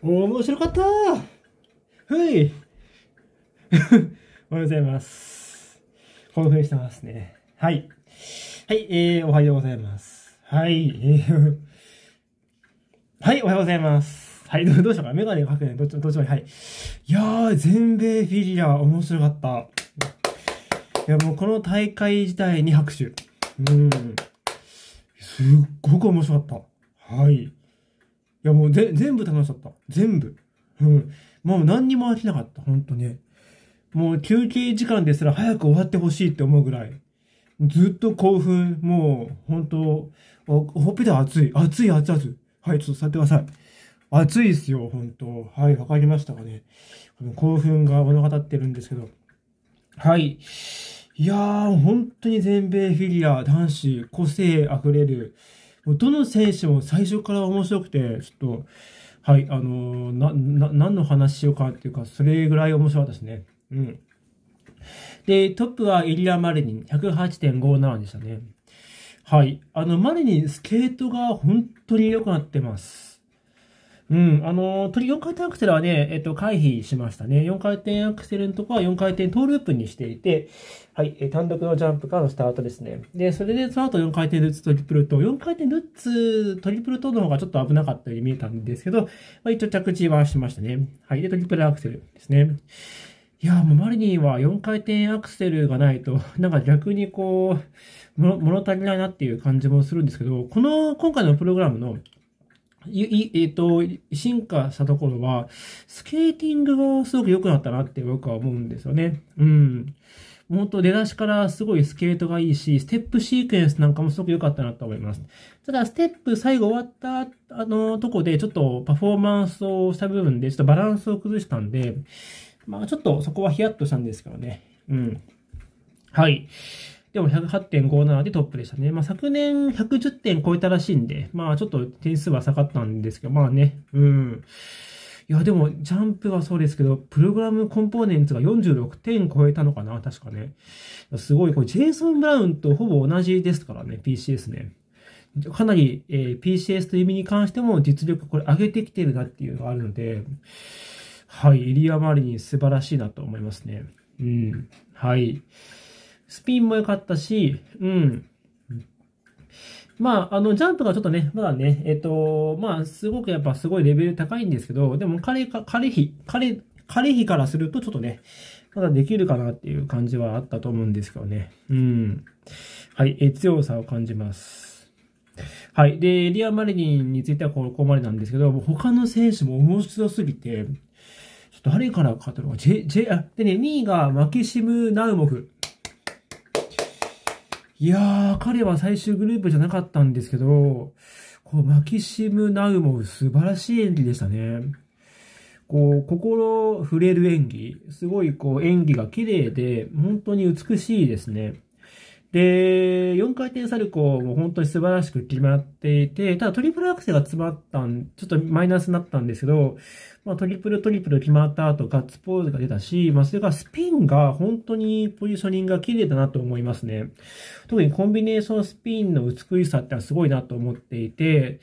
面白かったはい おはようございます。興奮してますね。はい。はい、えー、おはようございます。はい、えー、はい、おはようございます。はい、どうしたかメガネかけて、どっちも、どっちも、はい。いやー、全米フィギュア、面白かった。いや、もうこの大会自体に拍手。うん。すっごく面白かった。はい。や、もうぜ全部楽しかった。全部。うん。もう何にも飽きなかった。本当ね。もう休憩時間ですら早く終わってほしいって思うぐらい。ずっと興奮。もう、本当ほっぺた熱い。熱い、熱々。はい、ちょっと座ってください。熱いですよ、本当はい、わかりましたかね。興奮が物語ってるんですけど。はい。いやー、本当に全米フィギュア、男子、個性あふれる、どの選手も最初から面白くて、ちょっと、はい、あのー、な、な、何の話しようかっていうか、それぐらい面白かったですね。うん。で、トップはイリア・マリニン、108.57でしたね。はい。あの、マリニン、スケートが本当に良くなってます。うん、あの、鳥4回転アクセルはね、えっと、回避しましたね。4回転アクセルのとこは4回転トーループにしていて、はい、単独のジャンプからのスタートですね。で、それでその後4回転ルッツトリプルと、4回転ルッツトリプルトの方がちょっと危なかったように見えたんですけど、まあ、一応着地はしましたね。はい、で、トリプルアクセルですね。いやもうマリニーは4回転アクセルがないと、なんか逆にこう、物足りないなっていう感じもするんですけど、この今回のプログラムのいえっ、ー、と、進化したところは、スケーティングがすごく良くなったなって僕は思うんですよね。うん。もっと出だしからすごいスケートがいいし、ステップシークエンスなんかもすごく良かったなと思います。ただ、ステップ最後終わった、あの、とこで、ちょっとパフォーマンスをした部分で、ちょっとバランスを崩したんで、まあ、ちょっとそこはヒヤッとしたんですけどね。うん。はい。でも108.57でトップでしたね。まあ、昨年110点超えたらしいんで、まあ、ちょっと点数は下がったんですけど、まあね、うん。いや、でも、ジャンプはそうですけど、プログラムコンポーネンツが46点超えたのかな、確かね。すごい、これ、ジェイソン・ブラウンとほぼ同じですからね、PCS ね。かなり、えー、PCS という意味に関しても実力これ上げてきてるなっていうのがあるので、はい、エリア・周りに素晴らしいなと思いますね。うん。はい。スピンも良かったし、うん。まあ、あの、ジャンプがちょっとね、まだね、えっと、まあ、すごくやっぱすごいレベル高いんですけど、でも彼彼比、彼、彼比からするとちょっとね、まだできるかなっていう感じはあったと思うんですけどね。うん。はい、え強さを感じます。はい。で、リア・マリニンについてはここまでなんですけど、もう他の選手も面白すぎて、誰から勝ったのか、ジェ、あ、でね、2位がマキシム・ナウモフ。いやー、彼は最終グループじゃなかったんですけど、こう、マキシム・ナウモ素晴らしい演技でしたね。こう、心触れる演技、すごいこう、演技が綺麗で、本当に美しいですね。で、4回転サルコーも本当に素晴らしく決まっていて、ただトリプルアクセが詰まったん、ちょっとマイナスになったんですけど、まあ、トリプルトリプル決まった後ガッツポーズが出たし、まあ、それからスピンが本当にポジショニングが綺麗だなと思いますね。特にコンビネーションスピンの美しさってはすごいなと思っていて、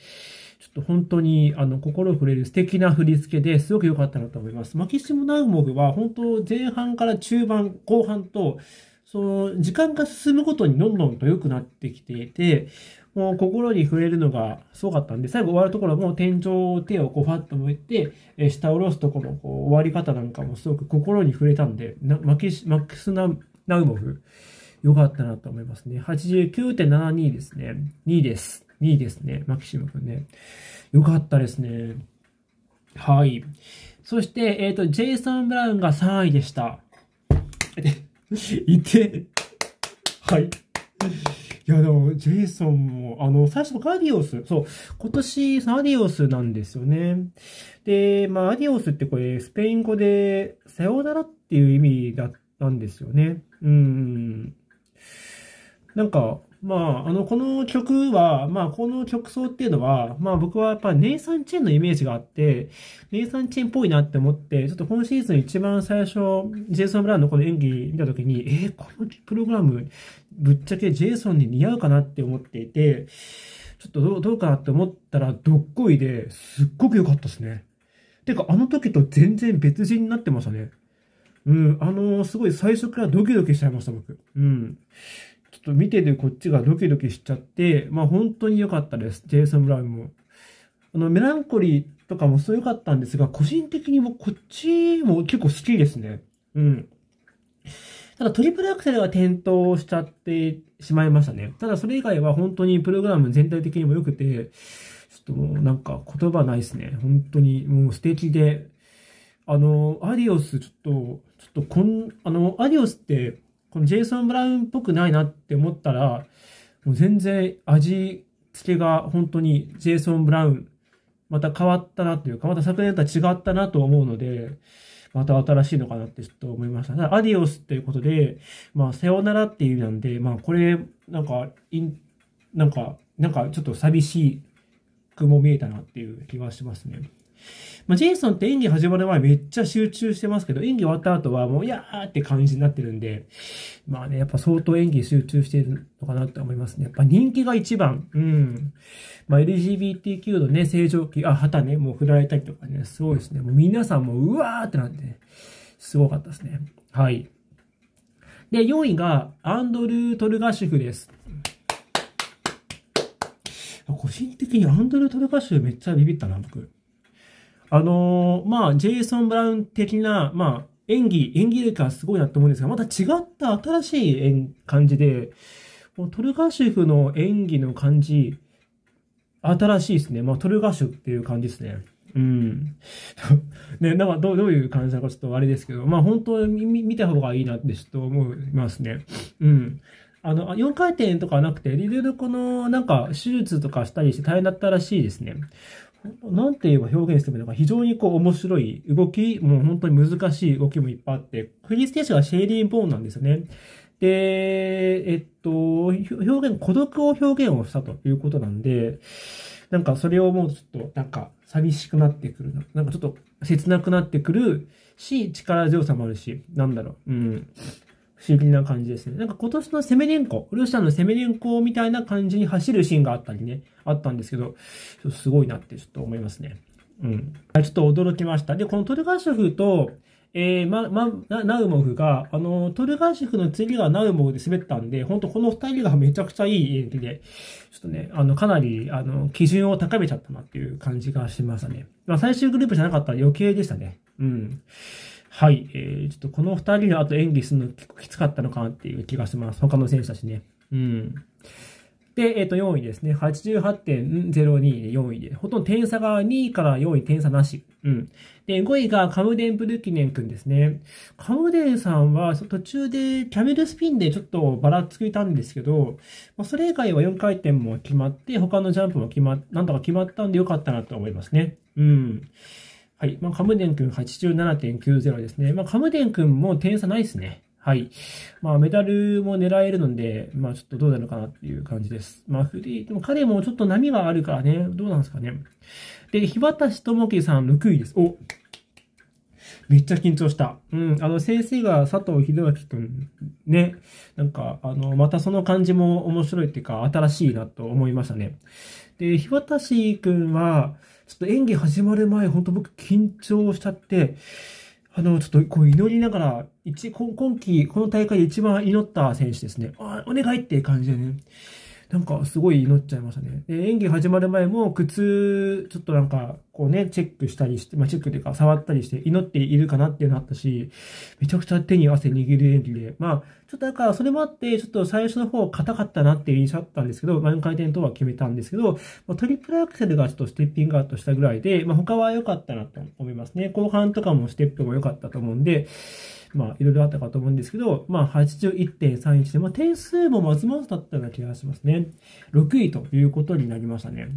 ちょっと本当にあの心触れる素敵な振り付けですごく良かったなと思います。マキシム・ナウモグは本当前半から中盤、後半と、その時間が進むごとにどんどんと良くなってきていて、もう心に触れるのがすごかったんで、最後終わるところも天井手をこうファッと向いて、え下を下ろすところのこう終わり方なんかもすごく心に触れたんで、なマキマックスナ・ナウモフ、良かったなと思いますね。89.72ですね。2位です。2位ですね。マキシム君ね。良かったですね。はい。そして、えっ、ー、と、ジェイソン・ブラウンが3位でした。いて、はい。いや、でも、ジェイソンも、あの、最初、アディオス、そう、今年、アディオスなんですよね。で、まあ、アディオスってこれ、スペイン語で、さようならっていう意味だったんですよね。うん。なんか、まあ、あの、この曲は、まあ、この曲奏っていうのは、まあ、僕はやっぱネイサン・チェンのイメージがあって、ネイサン・チェンっぽいなって思って、ちょっと今シーズン一番最初、ジェイソン・ブラウンのこの演技見たときに、えー、このプログラム、ぶっちゃけジェイソンに似合うかなって思っていて、ちょっとどうどうかなって思ったら、どっこいで、すっごく良かったですね。てか、あの時と全然別人になってましたね。うん、あのー、すごい最初からドキドキしちゃいました、僕。うん。ちょっと見ててこっちがドキドキしちゃって、まあ本当に良かったです、ジェイソン・ブラウンも。あの、メランコリーとかもそう良かったんですが、個人的にもこっちも結構好きですね。うん。ただトリプルアクセルは転倒しちゃってしまいましたね。ただそれ以外は本当にプログラム全体的にも良くて、ちょっともうなんか言葉ないですね。本当にもう素敵で、あの、アディオスちょっと、ちょっとこん、あの、アディオスってこのジェイソン・ブラウンっぽくないなって思ったら、もう全然味付けが本当にジェイソン・ブラウン、また変わったなというか、また昨年とは違ったなと思うので、また新しいのかなってちょっと思いました。ただ、アディオスっていうことで、まあ、さようならっていう意味なんで、まあ、これ、なんか、いん、なんか、なんかちょっと寂しくも見えたなっていう気はしますね。まあ、ジェイソンって演技始まる前めっちゃ集中してますけど、演技終わった後はもう、いやーって感じになってるんで、まあね、やっぱ相当演技集中しているのかなと思いますね。やっぱ人気が一番。うん。まあ、LGBTQ のね、正常期、あ、旗ね、もう振られたりとかね、すごいですね。もう皆さんもうわーってなって、ね、すごかったですね。はい。で、4位が、アンドルー・トルガシュフです。個人的にアンドルー・トルガシュフめっちゃビビったな、僕。あのー、まあ、ジェイソン・ブラウン的な、まあ、演技、演技力はすごいなと思うんですが、また違った新しい感じで、トルガシュフの演技の感じ、新しいですね。まあ、トルガシュっていう感じですね。うん。ね、なんかどう、どういう感じなのかちょっとあれですけど、まあ、本当に見た方がいいなってちょっと思いますね。うん。あの、4回転とかなくて、リルいコこの、なんか、手術とかしたりして大変だったらしいですね。なんて言えば表現してもいいのか、非常にこう面白い動き、もう本当に難しい動きもいっぱいあって、フリステーシシンはシェーリー・ボーンなんですよね。で、えっと、表現、孤独を表現をしたということなんで、なんかそれをもうちょっと、なんか寂しくなってくるな。なんかちょっと切なくなってくるし、力強さもあるし、なんだろう、うん。不思議な感じですね。なんか今年のセメレンコ、ロシアのセメレンコみたいな感じに走るシーンがあったりね、あったんですけど、すごいなってちょっと思いますね。うん。ちょっと驚きました。で、このトルガーシェフと、えー、ま、ま、ナウモフが、あの、トルガーシフの次がナウモフで滑ったんで、本当この二人がめちゃくちゃいい演技で、ちょっとね、あの、かなり、あの、基準を高めちゃったなっていう感じがしましたね。まあ、最終グループじゃなかったら余計でしたね。うん。はい、えー、ちょっとこの2人の後演技するの結構きつかったのかなっていう気がします。他の選手たちね。うん。で、えっ、ー、と、4位ですね。88.02で4位で。ほとんど点差が2位から4位点差なし。うん。で、5位がカムデン・ブルキネン君ですね。カムデンさんは途中でキャメルスピンでちょっとバラついたんですけど、まあ、それ以外は4回転も決まって、他のジャンプも決まっ、なんとか決まったんでよかったなと思いますね。うん。はい。まあ、カムデン君87.90ですね。まあ、カムデン君も点差ないですね。はい。まあ、メダルも狙えるので、まあ、ちょっとどうなのかなっていう感じです。まあ、フリー、でも彼もちょっと波があるからね、どうなんですかね。で、日渡智樹さん6位です。おめっちゃ緊張した。うん、あの、先生が佐藤秀明くん、ね、なんか、あの、またその感じも面白いっていうか、新しいなと思いましたね。で、日渡くんは、ちょっと演技始まる前、ほんと僕緊張しちゃって、あの、ちょっとこう祈りながら、一、今季、この大会で一番祈った選手ですね。あ、お願いって感じでね。なんかすごい祈っちゃいましたね。で、演技始まる前も靴、ちょっとなんか、こうね、チェックしたりして、まあ、チェックというか、触ったりして、祈っているかなっていうのあったし、めちゃくちゃ手に汗握る演技で、まあ、ちょっとなんか、それもあって、ちょっと最初の方硬かったなっていう印象あったんですけど、満回転とは決めたんですけど、まあ、トリプルアクセルがちょっとステッピングアウトしたぐらいで、まあ、他は良かったなと思いますね。後半とかもステップも良かったと思うんで、まあ、いろいろあったかと思うんですけど、まあ、81.31で、まあ、点数もまずまずだったような気がしますね。6位ということになりましたね。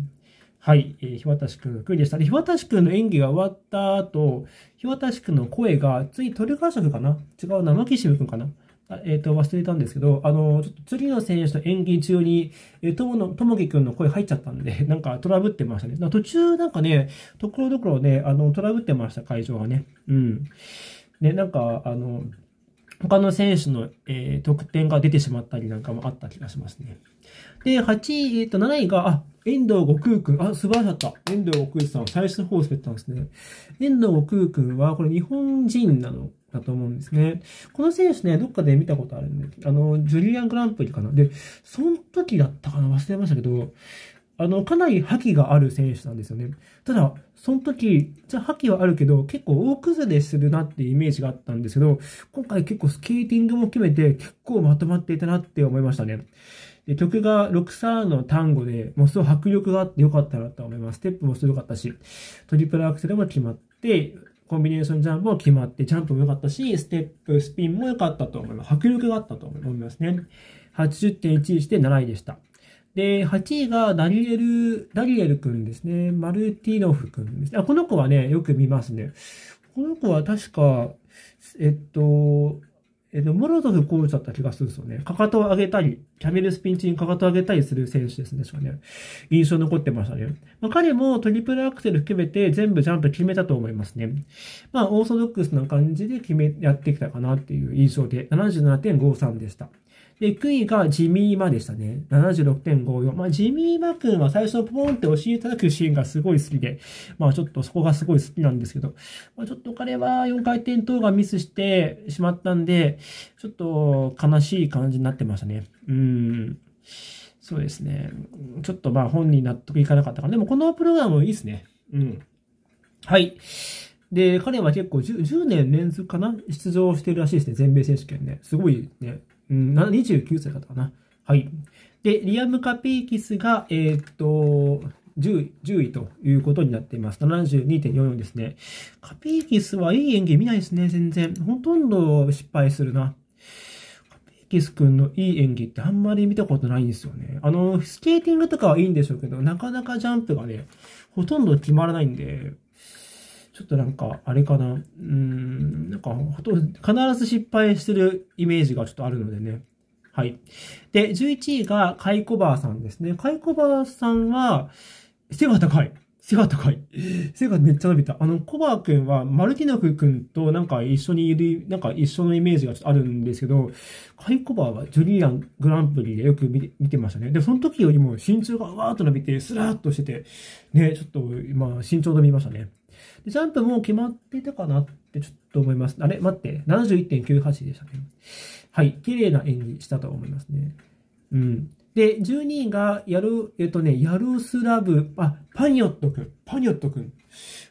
はい、えー、日渡くんの9位でした。で、日渡くんの演技が終わった後、日渡くんの声が、次、トリカーシフかな違う生マキシくんかなえっ、ー、と、忘れたんですけど、あの、ちょっと次の選手と演技中に、えー、ともの、きくんの声入っちゃったんで、なんかトラブってましたね。途中なんかね、ところどころね、あの、トラブってました、会場はね。うん。でなんか、あの、他の選手の、えー、得点が出てしまったりなんかもあった気がしますね。で、8位、えっ、ー、と、7位が、あ、遠藤悟空くん。あ、素晴らしかった。遠藤悟空さん、最初の方滑ったんですね。遠藤悟空くんは、これ日本人なのだと思うんですね。この選手ね、どっかで見たことあるんで、あの、ジュリアングランプリかな。で、その時だったかな忘れましたけど、あの、かなり覇気がある選手なんですよね。ただ、その時、じゃあ覇気はあるけど、結構大崩れするなっていうイメージがあったんですけど、今回結構スケーティングも決めて、結構まとまっていたなって思いましたね。で曲が6サーの単語で、もうすごい迫力があって良かったなと思います。ステップもすごかったし、トリプルアクセルも決まって、コンビネーションジャンプも決まって、ジャンプも良かったし、ステップ、スピンも良かったと思います。迫力があったと思いますね。80.1位して7位でした。で、8位がダリエル、ダリエルくんですね。マルティノフくんですね。あ、この子はね、よく見ますね。この子は確か、えっと、えっと、モロゾフコーチだった気がするんですよね。かかとを上げたり、キャメルスピンチにかかとを上げたりする選手ですね、確かね。印象残ってましたね。まあ、彼もトリプルアクセル含めて全部ジャンプ決めたと思いますね。まあ、オーソドックスな感じで決め、やってきたかなっていう印象で、77.53でした。で、9位がジミーマでしたね。76.54。まあ、ジミーマくんは最初ポーンってお尻叩くシーンがすごい好きで、まあ、ちょっとそこがすごい好きなんですけど、まあ、ちょっと彼は4回転等がミスしてしまったんで、ちょっと悲しい感じになってましたね。うん。そうですね。ちょっとまあ本人納得いかなかったから。でもこのプログラムいいですね。うん。はい。で、彼は結構 10, 10年連続かな出場してるらしいですね。全米選手権ね。すごいね。うん、29歳だったかな。はい。で、リアム・カピーキスが、えー、っと、10, 位、10位ということになっています。72.44ですね。カピーキスはいい演技見ないですね、全然。ほとんど失敗するな。カピーキスくんのいい演技ってあんまり見たことないんですよね。あの、スケーティングとかはいいんでしょうけど、なかなかジャンプがね、ほとんど決まらないんで、ちょっとなんか、あれかな。うん、なんか、ほとんど、必ず失敗してるイメージがちょっとあるのでね。はい。で、11位がカイコバーさんですね。カイコバーさんは、背が高い。背が高い。背がめっちゃ伸びた。あの、コバー君は、マルティナク君となんか一緒にいる、なんか一緒のイメージがちょっとあるんですけど、カイコバーはジュリアングランプリでよく見てましたね。で、その時よりも身長がわーっと伸びて、スラーっとしてて、ね、ちょっと、まあ、身長伸びましたね。で、ジャンプも決まってたかなってちょっと思います。あれ待って。71.98でしたっけはい。綺麗な演技したと思いますね。うん。で、12位が、やる、えっとね、ヤルスラブ、あ、パニョットくん。パニョットくん。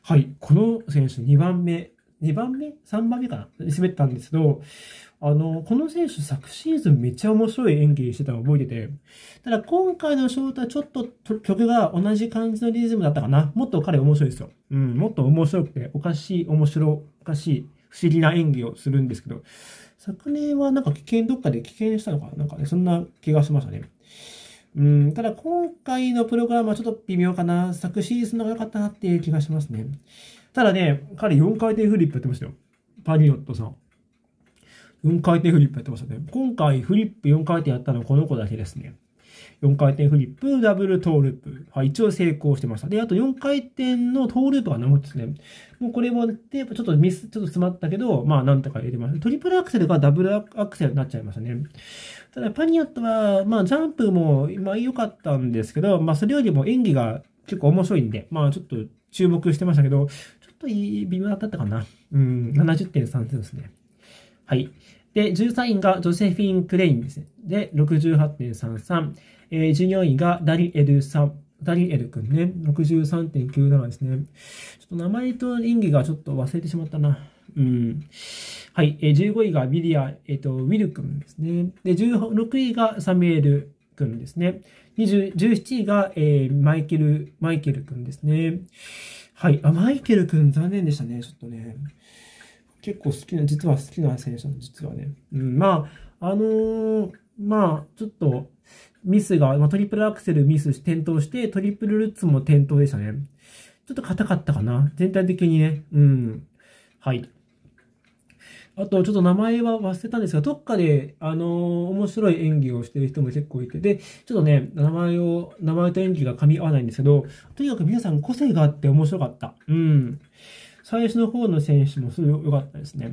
はい。この選手2番目2番目 ?3 番目かな滑ったんですけど、あの、この選手昨シーズンめっちゃ面白い演技してたの覚えてて、ただ今回のショートはちょっと曲が同じ感じのリズムだったかなもっと彼面白いですよ。うん、もっと面白くて、おかしい、面白、おかしい、不思議な演技をするんですけど、昨年はなんか危険、どっかで危険したのかななんかね、そんな気がしましたね。うん、ただ今回のプログラムはちょっと微妙かな。昨シーズンのが良かったなっていう気がしますね。ただね、彼4回転フリップやってましたよ。パニオットさん。4回転フリップやってましたね。今回フリップ4回転やったのはこの子だけですね。4回転フリップ、ダブルトーループ。はい、一応成功してました。で、あと4回転のトーループが残ってですね。もうこれも、で、ちょっとミス、ちょっと詰まったけど、まあなんとか入れました。トリプルアクセルがダブルアクセルになっちゃいましたね。ただ、パニオットは、まあジャンプも、まあ良かったんですけど、まあそれよりも演技が結構面白いんで、まあちょっと注目してましたけど、と微妙だったかな。うん、70.3ですね。はい。で、13位がジョセフィン・クレインですね。で、68.33。えー、14位がダリエルさん。ダリエル君ね。63.97ですね。ちょっと名前と演技がちょっと忘れてしまったな。うん。はい。えー、15位がビリア、えっ、ー、と、ウィル君ですね。で、16位がサミュエル君ですね。17位が、えー、マイケル、マイケル君ですね。はい。あ、マイケル君、残念でしたね。ちょっとね。結構好きな、実は好きな選手なの、実はね。うん、まあ、あのー、まあ、ちょっと、ミスが、まあ、トリプルアクセルミスし、転倒して、トリプルルッツも転倒でしたね。ちょっと硬かったかな。全体的にね。うん。はい。あと、ちょっと名前は忘れたんですが、どっかで、あの面白い演技をしてる人も結構いて、で、ちょっとね、名前を、名前と演技が噛み合わないんですけど、とにかく皆さん個性があって面白かった。うん。最初の方の選手もすごい良かったですね。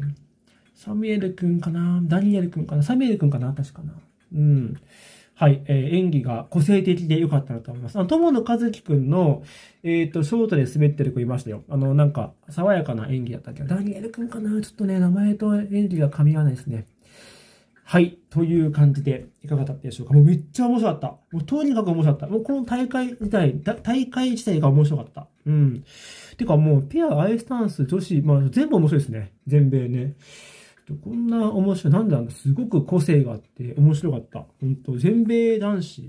サミュエル君かなダニエル君かなサミュエル君かな確かな。うん。はい、えー、演技が個性的で良かったなと思います。あの、友野和樹くんの、えっ、ー、と、ショートで滑ってる子いましたよ。あの、なんか、爽やかな演技だったけど、ダニエルくんかなちょっとね、名前と演技が噛み合わないですね。はい。という感じで、いかがだったでしょうかもうめっちゃ面白かった。もうとにかく面白かった。もうこの大会自体、大会自体が面白かった。うん。てかもう、ペア、アイスタンス、女子、まあ全部面白いですね。全米ね。こんな面白い、なんだろう、すごく個性があって面白かった。本当全米男子、ちょ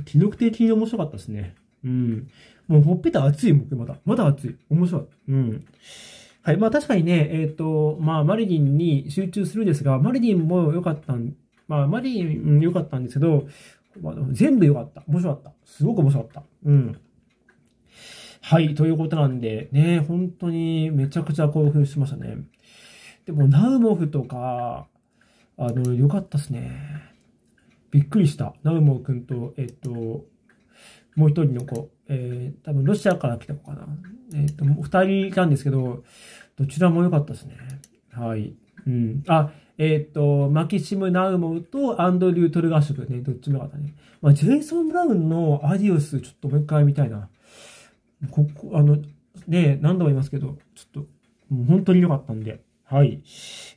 っと記録的に面白かったですね。うん。もうほっぺた熱いもん、まだ。まだ熱い。面白い。うん。はい。まあ確かにね、えっ、ー、と、まあマリリンに集中するですが、マリリンも良かったん、まあマリリン良かったんですけど、まあ、全部良かった。面白かった。すごく面白かった。うん。はい。ということなんで、ね、本当にめちゃくちゃ興奮しましたね。でも、ナウモフとか、あの、良かったっすね。びっくりした。ナウモフ君と、えっと、もう一人の子、えー、多分ロシアから来た子かな。えっ、と、二人いたんですけど、どちらも良かったですね。はい。うん。あ、えっ、ー、と、マキシム・ナウモウとアンドリュー・トルガシュね、どっちもよかったね。まあ、ジェイソン・ブラウンのアディオス、ちょっともう一回見たいな。ここ、あの、ね、何度も言いますけど、ちょっと、もう本当に良かったんで。はい。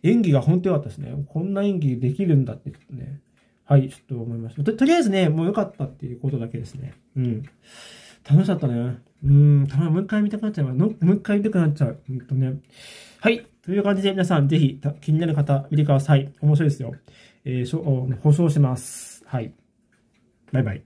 演技が本当良かったですね。こんな演技できるんだってね。はい、ちょっと思いました。ととりあえずね、もう良かったっていうことだけですね。うん。楽しかったね。うん、たまにもう一回見たくなっちゃう。もう一回見たくなっちゃう。ほ、うんとね。はい。という感じで皆さん、ぜひ、気になる方、見てください。面白いですよ。えー、しょ放送します。はい。バイバイ。